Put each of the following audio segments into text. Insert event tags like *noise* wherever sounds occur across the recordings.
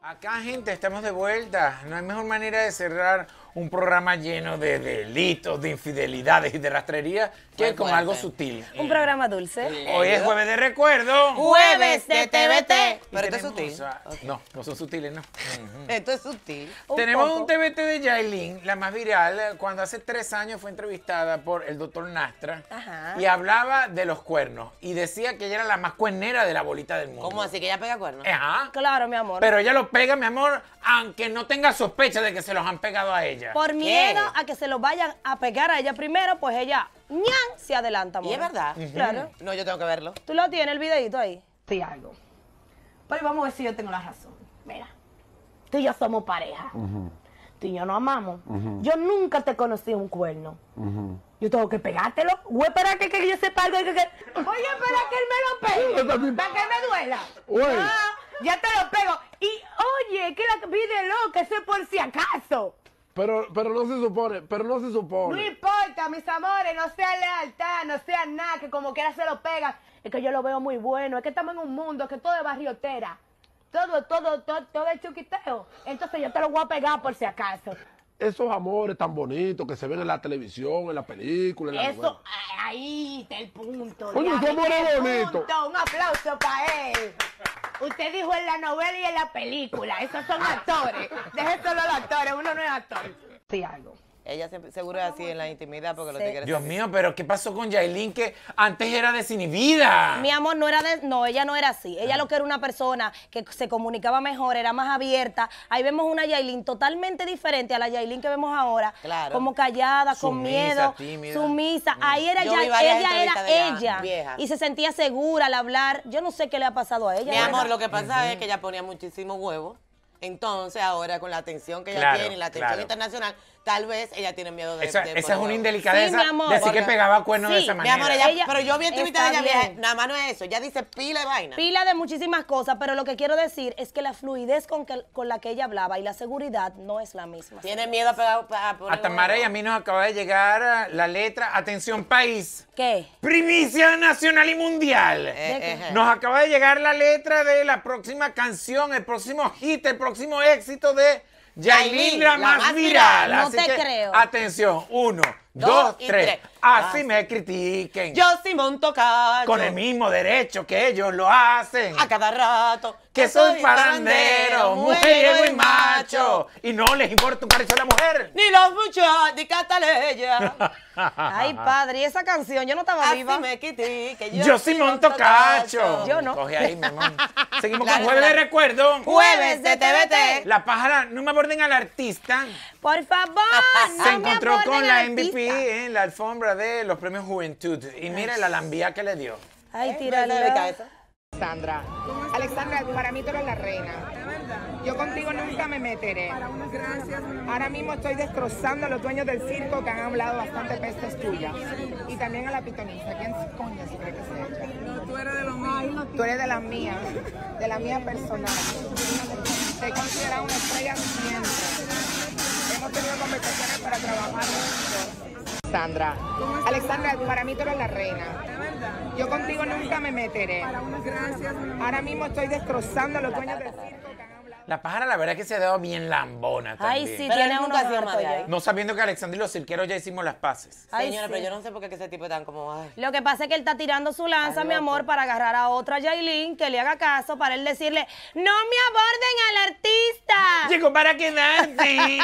Acá gente, estamos de vuelta. No hay mejor manera de cerrar un programa lleno de delitos, de infidelidades y de rastrería, que es con algo sutil. Un programa dulce. Hoy es jueves de recuerdo. Jueves de TBT. Pero esto es sutil. No, no son sutiles, no. *laughs* esto es sutil. tenemos un TBT de Yailin, la más viral, cuando hace tres años fue entrevistada por el doctor Nastra y hablaba de los cuernos y decía que ella era la más cuernera de la bolita del mundo. ¿Cómo así? ¿Que ella pega cuernos? Ajá. Claro, mi amor. Pero ella lo pega, mi amor, aunque no tenga sospecha de que se los han pegado a ella. Por miedo a que se los vayan a pegar a ella primero, pues ella ñan se adelanta. Amor. Y es verdad. Claro. No, yo tengo que verlo. Tú lo tienes el videito ahí. Sí, algo. Pero vamos a ver si yo tengo la razón. Mira, tú y yo somos pareja. Tú y yo nos amamos. Yo nunca te conocí un cuerno. Yo tengo que pegártelo. Voy a que, que yo sepa algo. Que, que... Voy a esperar que él me lo pegue. para que me duela. No, ah, ya te lo pego. Y Oye, que la pide loca, eso es por si acaso. Pero, pero no se supone, pero no se supone. No importa, mis amores, no sea lealtad, no sea nada, que como quiera se lo pega Es que yo lo veo muy bueno, es que estamos en un mundo que todo es barriotera. Todo, todo, todo, todo es chuquiteo. Entonces yo te lo voy a pegar por si acaso. Esos amores tan bonitos que se ven en la televisión, en la película, en la Eso, ahí está el punto. Oye, bonito. Punto. Un aplauso para él. Usted dijo en la novela y en la película. Esos son actores. Deje solo los actores, uno no es actor. Sí, algo. Ella seguro es así en la intimidad porque lo que Dios mío, pero ¿qué pasó con Yailin que antes era desinhibida? Mi amor, no era de, no, ella no era así. Ella ah. lo que era una persona que se comunicaba mejor, era más abierta. Ahí vemos una Yailin totalmente diferente a la Yailin que vemos ahora. Claro. Como callada, con miedo, tímida. sumisa. Mm. Ahí era ella era ella. Y se sentía segura al hablar. Yo no sé qué le ha pasado a ella. Mi amor, lo que pasa es que ella ponía muchísimo huevo. Entonces, ahora con la atención que ella tiene, la atención internacional, Tal vez ella tiene miedo de. Esa, esa es una indelicadeza. Decir que pegaba cuernos de esa manera. Mi amor, pero yo vi entrevista de ella, nada más no es eso. Ella dice pila de vaina. Pila de muchísimas cosas, pero lo que quiero decir es que la fluidez con, con la que ella hablaba y la seguridad no es la misma. Tiene miedo a pegar. A, Tamara y a mí nos acaba de llegar eh, la letra. Atención, país. ¿Qué? Primicia nacional y mundial. Eh, eh, nos acaba de llegar la letra de la próxima canción, el próximo hit, el próximo éxito de Yailin, la más viral. No te creo. Atención, uno, dos, y tres. Así, me critiquen. Yo Simón toca Con el mismo derecho que ellos lo hacen. A cada rato. Que, son soy parandero, y macho. Y no les importa un cariño a la mujer. Ni los muchachos de Cataleya. *laughs* Ay, padre, esa canción, yo no estaba Así viva. me critiquen. Yo, yo Simón Tocacho. Yo no. Coge ahí, mi *laughs* Seguimos con Jueves de Recuerdo. Jueves de TVT. La pájara, no me aborden al artista. Por favor, *laughs* Se encontró con la MVP en la alfombra de los premios Juventud y mira la lambía que le dio. Ay, tírala de cabeza. Alexandra, Alexandra, para mí tú eres la reina. Yo contigo nunca me meteré. Ahora mismo estoy destrozando a los dueños del circo que han hablado bastante pestes tuyas. Y también a la pitonista. ¿Quién coña se cree que sea tú eres de los míos. Tú eres de las mías. De la mía personal. Te he una estrella Hemos tenido conversaciones para trabajar Alexandra. Alexandra, para mí tú eres la reina. Yo contigo nunca me meteré. Ahora mismo estoy destrozando los dueños del circo. La pájara, la verdad es que se ha dado bien lambona Ay, sí, tiene un uno No sabiendo que Alexandre y los cirqueros ya hicimos las paces. Señora, pero yo no sé por qué ese tipo tan como. Lo que pasa es que él está tirando su lanza, mi amor, para agarrar a otra Jailin que le haga caso para él decirle: ¡No me aborden al artista! chico para Nancy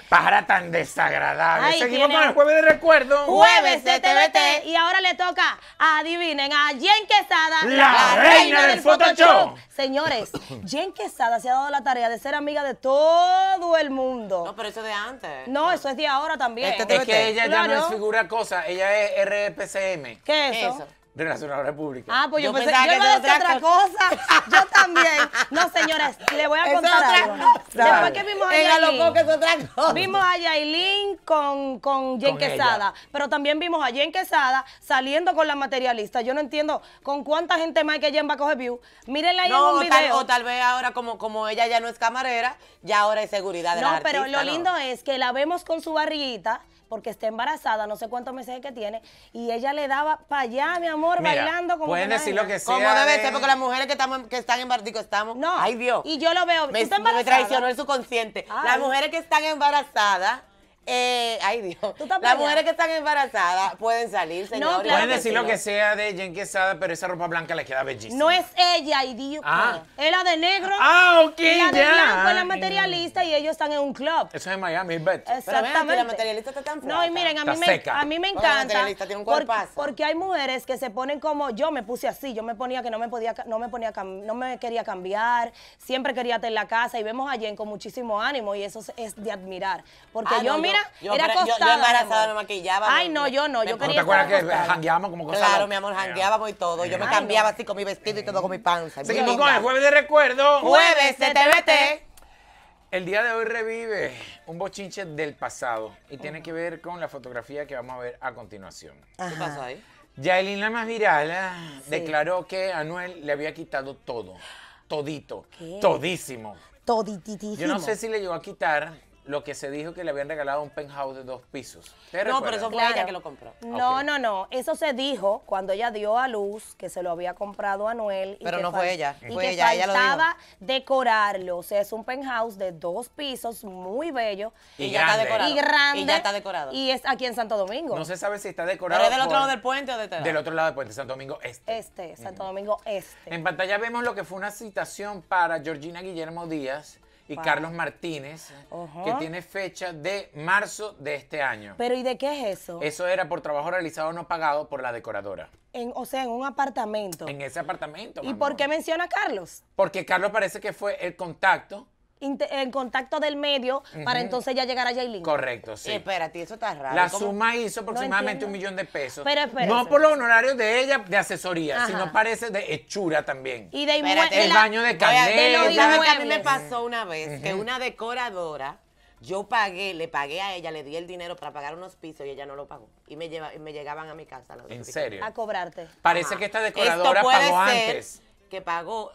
*laughs* pájara tan desagradable. Seguimos con el jueves de recuerdo. Jueves de TVT. Y ahora le toca, adivinen, a Jen Quesada, La reina del Photoshop. Señores, *coughs* Jen Quesada se ha dado la tarea de ser amiga de todo el mundo. No, pero eso es de antes. No, eso es de ahora también. Este es que este. ella ya no es figura cosa, ella es RPCM. ¿Qué es eso? De Nacional República. Ah, pues yo, pensé, pensaba que iba a otra cosa. *laughs* yo también. Señoras, le voy a contar algo. Después que vimos a Yailin, vimos a Yailin con, con Jen Quesada, pero también vimos a Jen Quesada saliendo con la materialista. Yo no entiendo con cuánta gente más que Jen va a coger view. Mírenla ahí en un video. o tal vez ahora, como, como ella ya no es camarera, ya ahora hay seguridad de la la No, pero lo lindo es que la vemos con su barriguita, porque está embarazada, no sé cuántos meses que tiene, y ella le daba para allá, mi amor, bailando como decir sea. Como debe ser, porque las mujeres que, estamos, que están embarazadas, estamos. No. Ay, Dios. Y yo lo veo. Me, me traicionó el subconsciente. Las mujeres que están embarazadas eh, ay Dios. Las mujeres que están embarazadas pueden salir, No, pueden decir lo que sea de Jen Quesada, pero esa ropa blanca le queda bellísima. No es ella, y Ah. Es de negro. Ah, ok, la de blanco es la materialista y ellos están en un club. Eso es en Miami, es Exactamente. la materialista está tan flaca. No, y miren, a mí, me, a mí me encanta. Porque, hay mujeres que se ponen como, yo me puse así, yo me ponía que no me podía, no me ponía, no me quería cambiar, siempre quería estar en la casa y vemos a Jen con muchísimo ánimo y eso es de admirar. Porque ah, yo, mira, era, yo, Yo, embarazada me maquillaba. Ay, no, yo no. Yo quería te acuerdas que jangueábamos como cosas? Claro, mi amor, jangueábamos y todo. Yo me cambiaba así con mi vestido y todo con mi panza. Seguimos con el jueves de recuerdo. Jueves de TVT. El día de hoy revive un bochinche del pasado y tiene que ver con la fotografía que vamos a ver a continuación. ¿Qué pasó ahí? Yaelin, la más viral, ah, declaró que Anuel le había quitado todo, todito, todísimo. Todititísimo. Yo no sé si le llegó a quitar lo que se dijo que le habían regalado un penthouse de dos pisos. no, pero eso fue ella que lo compró. No, no, no. Eso se dijo cuando ella dio a luz que se lo había comprado a Noel. pero no fue ella. Y fue ella, faltaba ella lo decorarlo. O sea, es un penthouse de dos pisos, muy bello. Y, ya está decorado. Y grande. Y ya está decorado. Y es aquí en Santo Domingo. No se sabe si está decorado. ¿Pero es del otro lado del puente o de este Del otro lado del puente, Santo Domingo Este. Este, Santo Domingo Este. En pantalla vemos lo que fue una citación para Georgina Guillermo Díaz y Carlos Martínez, que tiene fecha de marzo de este año. Pero ¿y de qué es eso? Eso era por trabajo realizado no pagado por la decoradora. En, o sea, en un apartamento. En ese apartamento. ¿Y por qué menciona a Carlos? Porque Carlos parece que fue el contacto en contacto del medio para entonces ya llegar a Jailin. Correcto, sí. Eh, espérate, eso está raro. La suma hizo aproximadamente un millón de pesos. Pero No por los honorarios de ella de asesoría, sino parece de hechura también. Y de El baño de candela. a mí me pasó una vez? Que una decoradora, yo pagué, le pagué a ella, le di el dinero para pagar unos pisos y ella no lo pagó. Y me, lleva, me llegaban a mi casa. Los ¿En A cobrarte. Parece que esta decoradora pagó antes que pagó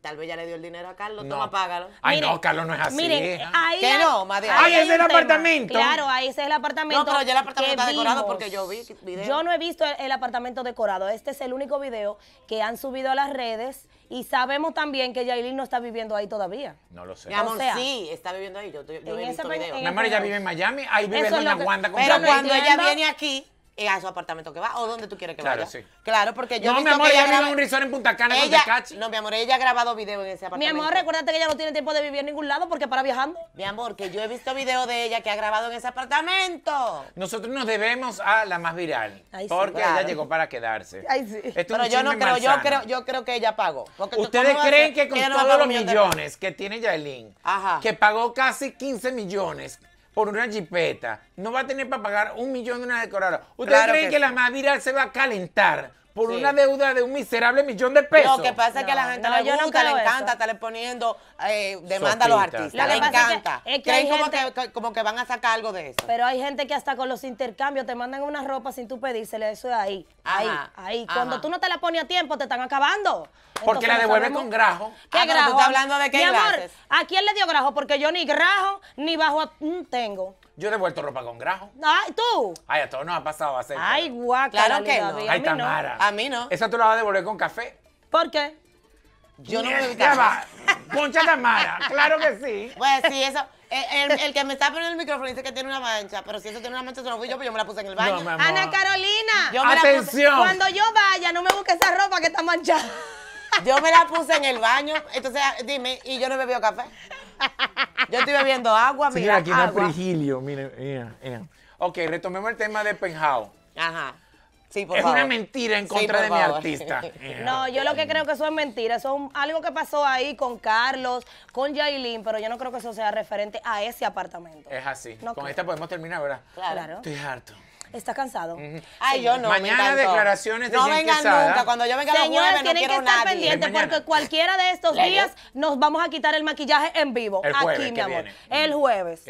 tal vez ya le dio el dinero a Carlos, no. toma, págalo. Ay, no, Carlos no es así. Ah. ahí es el apartamento. Claro, ahí es el apartamento. No, pero ya el apartamento está decorado porque yo vi video. Yo no he visto el, apartamento decorado. Este es el único video que han subido a las redes y sabemos también que Yailin no está viviendo ahí todavía. No lo sé. Mi amor, sí, está viviendo ahí. Yo, yo he visto video. Mi amor, ella vive en Miami, ahí vive Doña Wanda con Pero cuando ella viene aquí es a su apartamento que va o donde tú quieres que vaya. claro, Sí. Claro, porque yo. No, mi amor, ella ella en un resort en Punta Cana ella... con No, mi amor, ella ha grabado video en ese apartamento. Mi amor, recuérdate que ella no tiene tiempo de vivir en ningún lado porque para viajando. Mi amor, que yo he visto video de ella que ha grabado en ese apartamento. Nosotros nos debemos a la más viral. porque sí, ella llegó para quedarse. Ay, sí. Pero yo no creo, yo creo, yo creo que ella pagó. Ustedes creen que con todos los millones que tiene Yaelin, que pagó casi 15 millones por una jipeta, no va a tener para pagar un millón de una decorada ¿Usted que, la Mavira se va a calentar por una deuda de un miserable millón de pesos. Lo que pasa es que a la gente le le encanta estarle poniendo eh, demanda a los artistas. le encanta. que, Creen como, que, van a sacar algo de eso. Pero hay gente que hasta con los intercambios te mandan una ropa sin tú pedírsela. Eso es ahí, ahí, ahí. Cuando tú no te la pones a tiempo, te están acabando. Porque la devuelve con grajo. ¿Qué ah, grajo? estás hablando de qué ¿a quién le dio grajo? Porque yo ni grajo ni bajo a, mm, tengo. Yo he devuelto ropa con grajo. Ay, ¿tú? Ay, a todos nos ha pasado a hacer. Ay, guaca. Claro que no. Ay, Tamara. A mí no. Esa tú la vas a devolver con café. ¿Por qué? Yo no me va. Poncha Tamara, claro que sí. Pues sí, eso. Eh, el, que me está poniendo el micrófono dice que tiene una mancha, pero si eso tiene una mancha, se lo fui yo, pero pues yo me la puse en el baño. Ana Carolina. Yo me Atención. La puse. Cuando yo vaya, no me busque esa ropa que está manchada. Yo me la puse en el baño, entonces dime, y yo no he bebido café. Yo estoy bebiendo agua, mira, Mira, aquí no frigilio, mire, mira, mira. Ok, retomemos el tema de Penjao. Ajá. Sí, Es una mentira en contra de mi artista. *laughs* Eh, no, yo lo que creo que eso es mentira. Eso es algo que pasó ahí con Carlos, con Jailin, pero yo no creo que eso sea referente a ese apartamento. Es así. Con esta podemos terminar, ¿verdad? Claro. Estoy harto. Está cansado? Ay, yo no. Mañana declaraciones de No vengan nunca. Cuando yo venga Señores, a las 9, tienen que estar pendiente pendientes porque cualquiera de estos días nos vamos a quitar el maquillaje en vivo. El aquí, mi amor. El jueves.